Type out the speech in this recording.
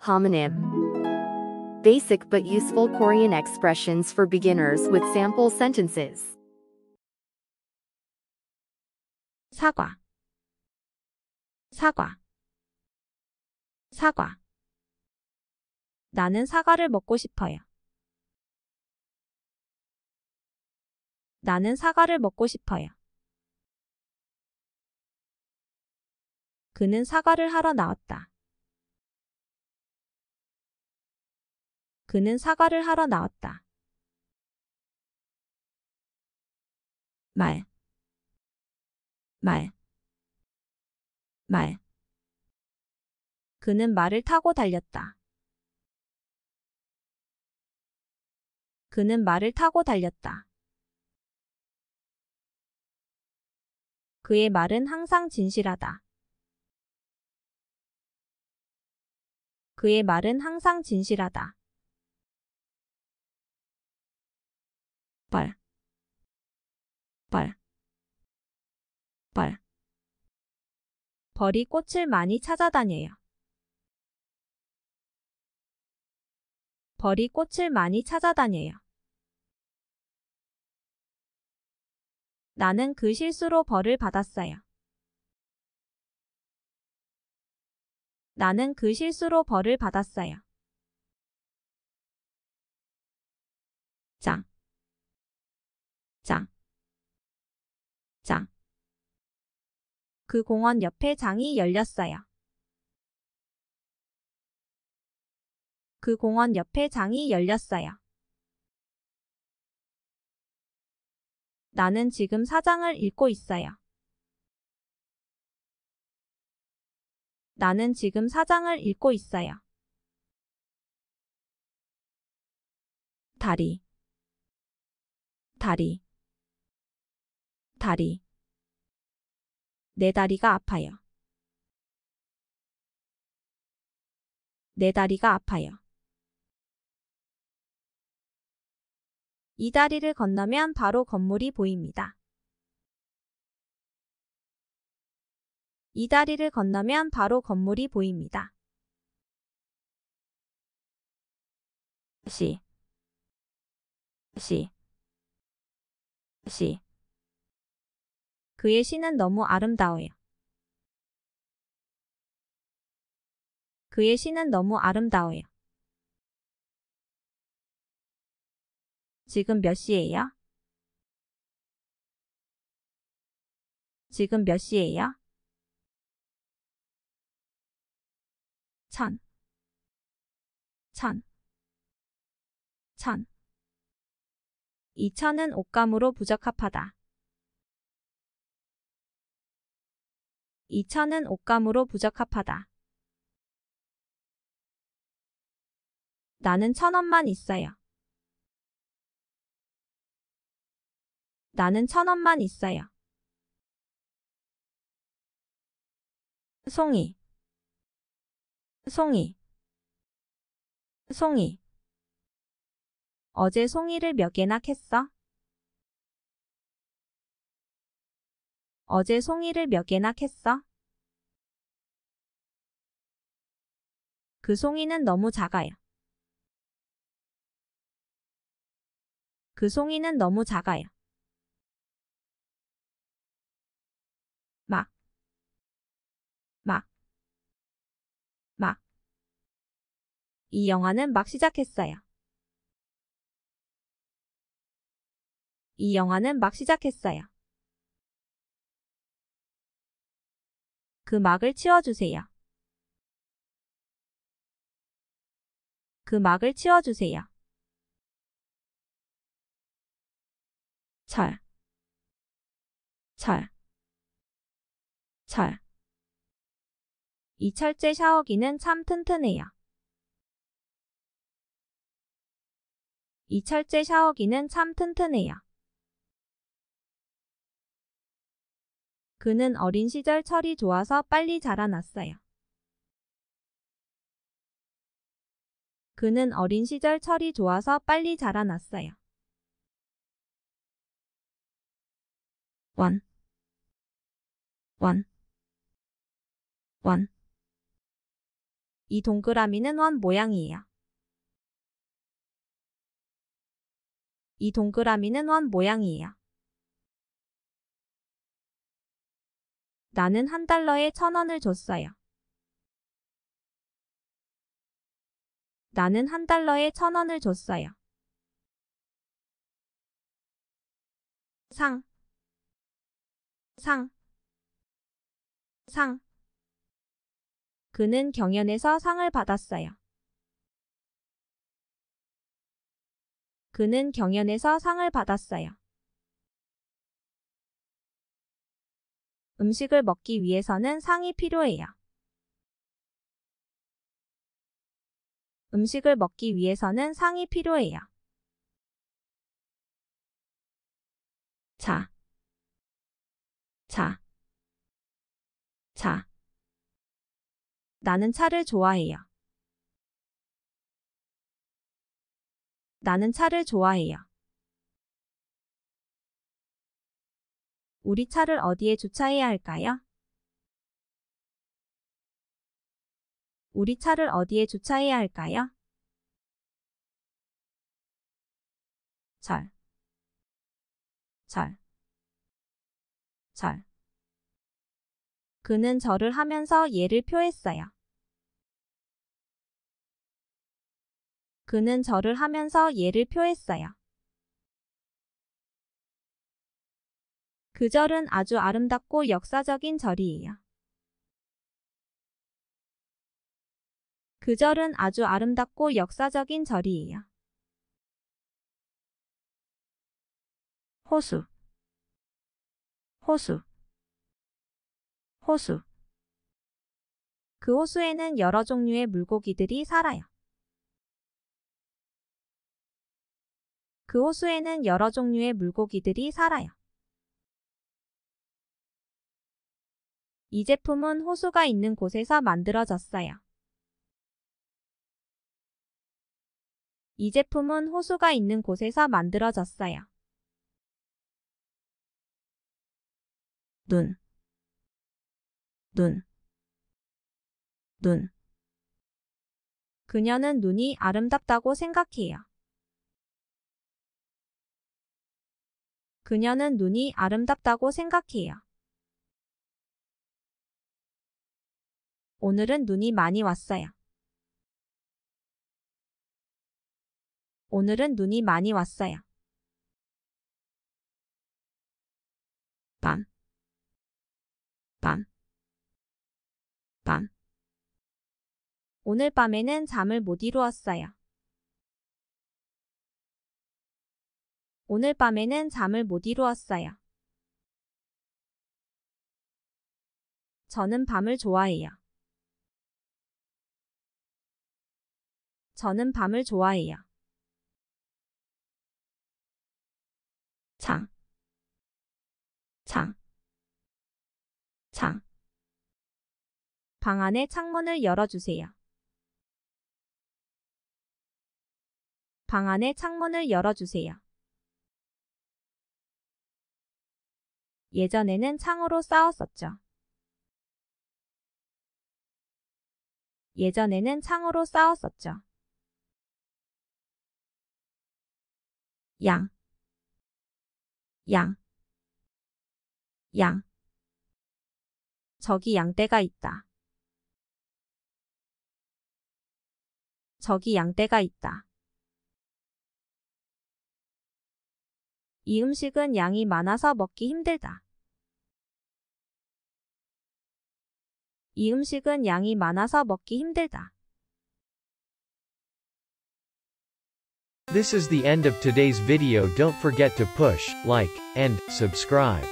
Homonym. Basic but useful Korean expressions for beginners with sample sentences. 사과 사과 사과 나는 사과를 먹고 싶어요. 나는 사과를 먹고 싶어요. 그는 사과를 하러 나왔다. 그는 사과를 하러 나왔다. 말, 말, 말. 그는 말을 타고 달렸다. 그는 말을 타고 달렸다. 그의 말은 항상 진실하다. 그의 말은 항상 진실하다. p a r 벌이 꽃을 많이 찾아다녀요. 벌이 꽃을 많이 찾아다녀요. 나는 그 실수로 벌을 받았어요. 나는 그 실수로 벌을 받았어요. 짱. 자. 그 공원 옆에 장이 열렸어요. 그 공원 옆에 장이 열렸어요. 나는 지금 사장을 읽고 있어요. 나는 지금 사장을 읽고 있어요. 다리 다리 다리. 내 다리가 아파요. 내 다리가 아파요. 이 다리를 건너면 바로 건물이 보입니다. 이 다리를 건너면 바로 건물이 보입니다. 시, 시, 시. 그의 시는 너무 아름다워요. 그의 시는 너무 아름다워요. 지금 몇 시예요? 지금 몇 시예요? 천, 천, 천. 이천은 옷감으로 부적합하다. 이천은 옷감으로 부적합하다. 나는 천 원만 있어요. 나는 천 원만 있어요. 송이 송이 송이 어제 송이를 몇 개나 캤어? 어제 송이를 몇 개나 캤어? 그 송이는 너무 작아요. 그 송이는 너무 작아요. 막, 막, 막. 이 영화는 막 시작했어요. 이 영화는 막 시작했어요. 그 막을 치워주세요. 그 막을 치워주세요. 철, 철, 철. 이 철제 샤워기는 참 튼튼해요. 이 철제 샤워기는 참 튼튼해요. 그는 어린 시절 철이 좋아서 빨리 자라났어요. 그는 어린 시절 철이 좋아서 빨리 자라났어요. 원, 원, 원. 이 동그라미는 원 모양이에요. 이 동그라미는 원 모양이에요. 나는 한 달러에 천 원을 줬어요. 나는 한 달러에 천 원을 줬어요. 상, 상, 상. 그는 경연에서 상을 받았어요. 그는 경연에서 상을 받았어요. 음식을 먹기 위해서는 상이 필요해요. 음식을 먹기 위해서는 상이 필요해요. 자, 자, 자. 나는 차를 좋아해요. 나는 차를 좋아해요. 우리 차를 어디에 주차해야 할까요? 우리 차를 어디에 주차해야 할까요? 절, 절, 절. 그는 절을 하면서 예를 표했어요. 그는 절을 하면서 예를 표했어요. 그 절은 아주 아름답고 역사적인 절이에요. 그 절은 아주 아름답고 역사적인 절이에요. 호수 호수 호수 그 호수에는 여러 종류의 물고기들이 살아요. 그 호수에는 여러 종류의 물고기들이 살아요. 이 제품은 호수가 있는 곳에서 만들어졌어요. 이 제품은 호수가 있는 곳에서 만들어졌어요. 눈, 눈, 눈. 그녀는 눈이 아름답다고 생각해요. 그녀는 눈이 아름답다고 생각해요. 오늘은 눈이 많이 왔어요. 오늘은 눈이 많이 왔어요. 밤, 밤, 밤. 오늘 밤에는 잠을 못 이루었어요. 오늘 밤에는 잠을 못 이루었어요. 저는 밤을 좋아해요. 저는 밤을 좋아해요. 장, 장, 장. 방 안의 창문을 열어주세요. 방 안의 창문을 열어주세요. 예전에는 창으로 싸웠었죠. 예전에는 창으로 싸웠었죠. 양, 양, 양. 저기 양떼가 있다. 저기 양떼가 있다. 이 음식은 양이 많아서 먹기 힘들다. 이 음식은 양이 많아서 먹기 힘들다. This is the end of today's video don't forget to push, like, and, subscribe.